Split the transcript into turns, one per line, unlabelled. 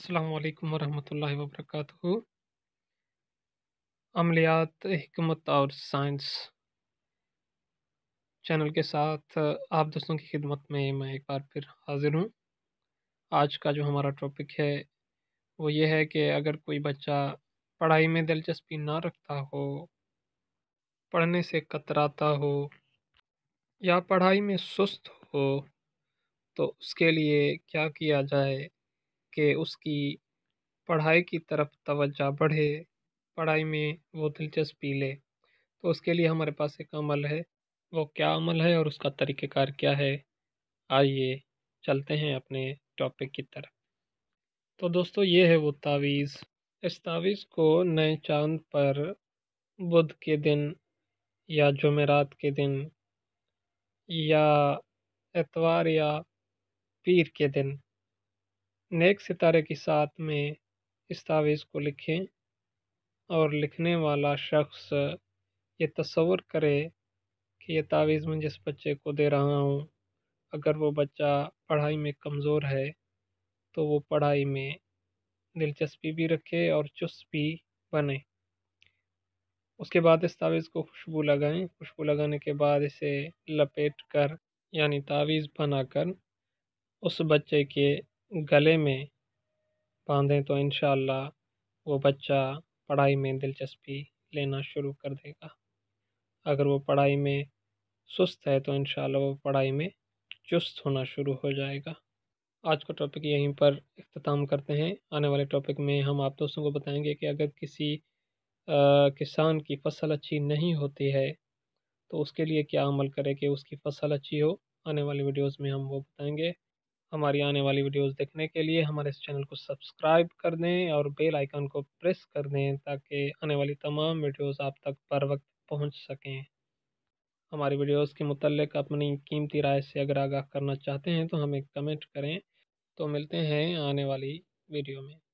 السلام علیکم ورحمۃ اللہ وبرکاتہ عملیات حکمت اور سائنس چینل کے ساتھ آپ دوستوں کی خدمت میں میں ایک بار پھر حاضر ہوں آج کا جو ہمارا ٹاپک ہے وہ یہ ہے کہ اگر کوئی بچہ پڑھائی میں دلچسپی نہ رکھتا ہو پڑھنے سے کتراتا ہو یا پڑھائی میں سست ہو تو اس کے لیے کیا جائے کہ اس کی پڑھائی کی طرف توجہ بڑھے پڑھائی میں وہ دلچسپی لے تو اس کے لیے ہمارے پاس ایک عمل ہے وہ کیا عمل ہے اور اس کا طریقہ کار کیا ہے آئیے چلتے ہیں اپنے ٹاپک کی طرف تو دوستو یہ ہے وہ تعویذ اس تعویذ کو نئے چاند پر بدھ کے دن یا جمعرات کے دن یا اتوار یا پیر کے دن نیک ستارے کے ساتھ میں اس تعویذ کو لکھیں اور لکھنے والا شخص یہ تصور کرے کہ یہ تعویذ میں جس بچے کو دے رہا ہوں اگر وہ بچہ پڑھائی میں کمزور ہے تو وہ پڑھائی میں دلچسپی بھی رکھے اور چست بھی بنے اس کے بعد اس تعویذ کو خوشبو لگائیں خوشبو لگانے کے بعد اسے لپیٹ کر یعنی تعویذ بنا کر اس بچے کے گلے میں باندھیں تو ان شاء اللہ وہ بچہ پڑھائی میں دلچسپی لینا شروع کر دے گا اگر وہ پڑھائی میں سست ہے تو ان شاء اللہ وہ پڑھائی میں چست ہونا شروع ہو جائے گا آج کا ٹاپک یہیں پر اختتام کرتے ہیں آنے والے ٹاپک میں ہم آپ دوستوں کو بتائیں گے کہ اگر کسی کسان کی فصل اچھی نہیں ہوتی ہے تو اس کے لیے کیا عمل کرے کہ اس کی فصل اچھی ہو آنے والی ویڈیوز میں ہم وہ بتائیں گے ہماری آنے والی ویڈیوز دیکھنے کے لیے ہمارے اس چینل کو سبسکرائب کر دیں اور بیل آئیکن کو پریس کر دیں تاکہ آنے والی تمام ویڈیوز آپ تک بر وقت پہنچ سکیں ہماری ویڈیوز کے متعلق اپنی قیمتی رائے سے اگر آگاہ کرنا چاہتے ہیں تو ہمیں کمنٹ کریں تو ملتے ہیں آنے والی ویڈیو میں